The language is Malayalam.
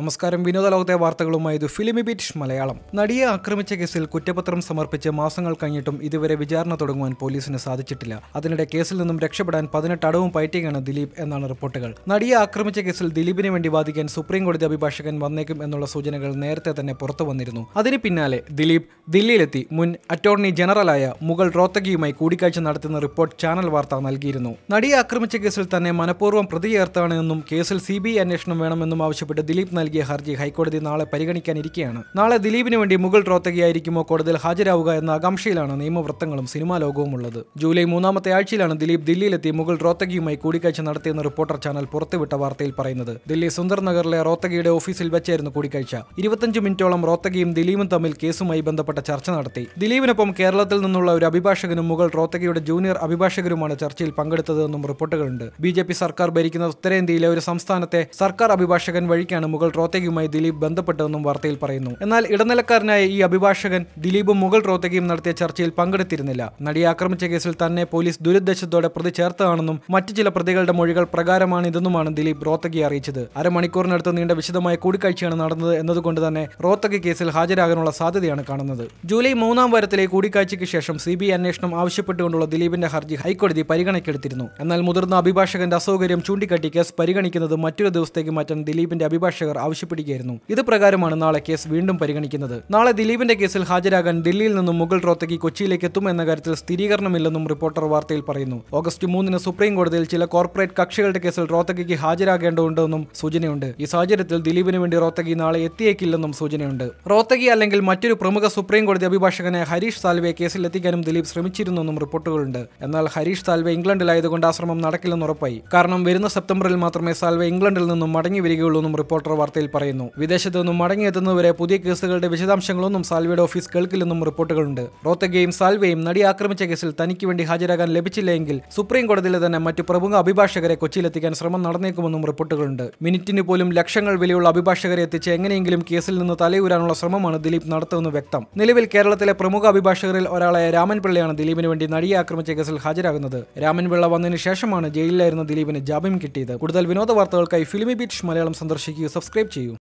നമസ്കാരം വിനോദ ലോകത്തെ വാർത്തകളുമായി ഇത് ഫിലിമി ബീറ്റ് മലയാളം നടിയെ ആക്രമിച്ച കേസിൽ കുറ്റപത്രം സമർപ്പിച്ച് മാസങ്ങൾ കഴിഞ്ഞിട്ടും ഇതുവരെ വിചാരണ തുടങ്ങുവാൻ പോലീസിന് സാധിച്ചിട്ടില്ല അതിനിടെ കേസിൽ നിന്നും രക്ഷപ്പെടാൻ പതിനെട്ട് അടവും പയറ്റുകയാണ് ദിലീപ് എന്നാണ് റിപ്പോർട്ടുകൾ നടിയെ ആക്രമിച്ച കേസിൽ ദിലീപിനു വേണ്ടി വാദിക്കാൻ സുപ്രീം കോടതി അഭിഭാഷകൻ വന്നേക്കും എന്നുള്ള സൂചനകൾ നേരത്തെ തന്നെ പുറത്തു വന്നിരുന്നു അതിന് പിന്നാലെ ദിലീപ് ദില്ലിയിലെത്തി മുൻ അറ്റോർണി ജനറലായ മുഗൾ റോത്തകിയുമായി കൂടിക്കാഴ്ച നടത്തുന്ന റിപ്പോർട്ട് ചാനൽ വാർത്ത നൽകിയിരുന്നു നടിയെ ആക്രമിച്ച കേസിൽ തന്നെ മനഃപൂർവ്വം പ്രതിയേർത്താണ് എന്നും കേസിൽ സി ബി അന്വേഷണം വേണമെന്നും ആവശ്യപ്പെട്ട് ദിലീപ് നൽകിയ ഹർജി ഹൈക്കോടതി നാളെ പരിഗണിക്കാനിരിക്കുകയാണ് നാളെ ദിലീപിന് വേണ്ടി മുഗൾ റോത്തകിയായിരിക്കുമോ കോടതിയിൽ ഹാജരാവുക എന്ന ആകാംക്ഷയിലാണ് നിയമവൃത്തങ്ങളും സിനിമാ ലോകവും ഉള്ളത് ജൂലൈ മൂന്നാമത്തെ ആഴ്ചയിലാണ് ദിലീപ് ദില്ലിയിലെത്തി മുഗൾ റോത്തകിയുമായി കൂടിക്കാഴ്ച നടത്തിയെന്ന് റിപ്പോർട്ടർ ചാനൽ പുറത്തുവിട്ട വാർത്തയിൽ പറയുന്നത് ദില്ലി സുന്ദർ നഗറിലെ റോത്തകിയുടെ ഓഫീസിൽ വെച്ചായിരുന്നു കൂടിക്കാഴ്ച ഇരുപത്തഞ്ച് മിനിറ്റോളം റോത്തകിയും ദിലീപും തമ്മിൽ കേസുമായി ബന്ധപ്പെട്ട ചർച്ച നടത്തി ദിലീപിനൊപ്പം കേരളത്തിൽ നിന്നുള്ള ഒരു അഭിഭാഷകനും മുഗൾ റോത്തകിയുടെ ജൂനിയർ അഭിഭാഷകരുമാണ് ചർച്ചയിൽ പങ്കെടുത്തതെന്നും റിപ്പോർട്ടുകളുണ്ട് ബി സർക്കാർ ഭരിക്കുന്ന ഉത്തരേന്ത്യയിലെ ഒരു സംസ്ഥാനത്തെ സർക്കാർ അഭിഭാഷകൻ വഴിക്കാണ് മുഗൾ റോത്തകിയുമായി ദിലീപ് ബന്ധപ്പെട്ടതെന്നും വാർത്തയിൽ പറയുന്നു എന്നാൽ ഇടനിലക്കാരനായ ഈ അഭിഭാഷകൻ ദിലീപും മുഗൾ റോത്തകിയും നടത്തിയ ചർച്ചയിൽ പങ്കെടുത്തിരുന്നില്ല നടിയെ ആക്രമിച്ച കേസിൽ തന്നെ പോലീസ് ദുരുദ്ദേശത്തോടെ പ്രതി ചേർത്തതാണെന്നും മറ്റു ചില പ്രതികളുടെ മൊഴികൾ പ്രകാരമാണിതെന്നുമാണ് ദിലീപ് റോത്തകിയെ അറിയിച്ചത് അരമണിക്കൂറിനടുത്ത് നീണ്ട വിശദമായ കൂടിക്കാഴ്ചയാണ് നടന്നത് എന്നതുകൊണ്ട് തന്നെ റോത്തകി കേസിൽ ഹാജരാകാനുള്ള സാധ്യതയാണ് കാണുന്നത് ജൂലൈ മൂന്നാം വാരത്തിലെ കൂടിക്കാഴ്ചയ്ക്ക് ശേഷം സി ബി അന്വേഷണം ആവശ്യപ്പെട്ടുകൊണ്ടുള്ള ദിലീപിന്റെ ഹർജി ഹൈക്കോടതി പരിഗണിക്കെടുത്തിരുന്നു എന്നാൽ മുതിർന്ന അഭിഭാഷകന്റെ അസൗകര്യം ചൂണ്ടിക്കാട്ടി കേസ് പരിഗണിക്കുന്നത് മറ്റൊരു ദിവസത്തേക്ക് മാറ്റാൻ ദിലീപിന്റെ അഭിഭാഷകർ ആവശ്യപ്പെടുകയായിരുന്നു ഇത് പ്രകാരമാണ് നാളെ കേസ് വീണ്ടും പരിഗണിക്കുന്നത് നാളെ ദിലീപിന്റെ കേസിൽ ഹാജരാകാൻ ദില്ലിയിൽ നിന്നും മുഗൾ റോത്തക്ക് കൊച്ചിയിലേക്ക് എത്തും എന്ന കാര്യത്തിൽ സ്ഥിരീകരണമില്ലെന്നും റിപ്പോർട്ടർ വാർത്തയിൽ പറയുന്നു ഓഗസ്റ്റ് മൂന്നിന് സുപ്രീം കോടതിയിൽ ചില കോർപ്പറേറ്റ് കക്ഷികളുടെ കേസിൽ റോത്തകിക്ക് ഹാജരാകേണ്ടതുണ്ടെന്നും സൂചനയുണ്ട് ഈ സാഹചര്യത്തിൽ ദിലീപിന് വേണ്ടി റോത്തകി നാളെ എത്തിയേക്കില്ലെന്നും സൂചനയുണ്ട് റോത്തകി അല്ലെങ്കിൽ മറ്റൊരു പ്രമുഖ സുപ്രീം കോടതി അഭിഭാഷകനെ ഹരീഷ് സാൽവെ എത്തിക്കാനും ദിലീപ് ശ്രമിച്ചിരുന്നെന്നും റിപ്പോർട്ടുകളുണ്ട് എന്നാൽ ഹരീഷ് സാൽവെ ഇംഗ്ലണ്ടിലായതുകൊണ്ട് ആശ്രമം നടക്കില്ലെന്നുറപ്പായി നടക്കില്ലെന്ന് ഉറപ്പായി കാരണം വരുന്ന സെപ്റ്റംബറിൽ മാത്രമേ സാൽവെ ഇംഗ്ലണ്ടിൽ നിന്നും മടങ്ങി വരികയുള്ളൂ എന്നും റിപ്പോർട്ടർ വാർത്ത വാർത്തയിൽ പറയുന്നു വിദേശത്തു നിന്നും മടങ്ങിയെത്തുന്നവരെ പുതിയ കേസുകളുടെ വിശദാംശങ്ങളൊന്നും സാൽവയുടെ ഓഫീസ് കേൾക്കില്ലെന്നും റിപ്പോർട്ടുകളുണ്ട് റോത്തഗയും സാൽവയും നടി ആക്രമിച്ച കേസിൽ തനിക്ക് വേണ്ടി ഹാജരാകാൻ ലഭിച്ചില്ലെങ്കിൽ സുപ്രീം കോടതിയിലെ തന്നെ മറ്റു പ്രമുഖ അഭിഭാഷകരെ കൊച്ചിയിലെത്തിക്കാൻ ശ്രമം നടന്നേക്കുമെന്നും റിപ്പോർട്ടുകളുണ്ട് മിനിറ്റിന് പോലും ലക്ഷങ്ങൾ വിലയുള്ള അഭിഭാഷകരെ എത്തിച്ച് എങ്ങനെയെങ്കിലും കേസിൽ നിന്ന് തലയൂരാനുള്ള ശ്രമമാണ് ദിലീപ് നടത്തുമെന്ന് വ്യക്തം നിലവിൽ കേരളത്തിലെ പ്രമുഖ അഭിഭാഷകരിൽ ഒരാളായ രാമൻ പിള്ളയാണ് ദിലീപിന് വേണ്ടി നടിയെ ആക്രമിച്ച കേസിൽ ഹാജരാകുന്നത് രാമൻ പിള്ള വന്നതിന് ശേഷമാണ് ജയിലിലായിരുന്ന ദിലീപിന് ജാമ്യം കിട്ടിയത് കൂടുതൽ വിനോദ വാർത്തകൾക്കായി ഫിലിമി ബീറ്റ് മലയാളം സന്ദർശിക്കുക സബ്സ്ക്രൈബ് subscribe to you.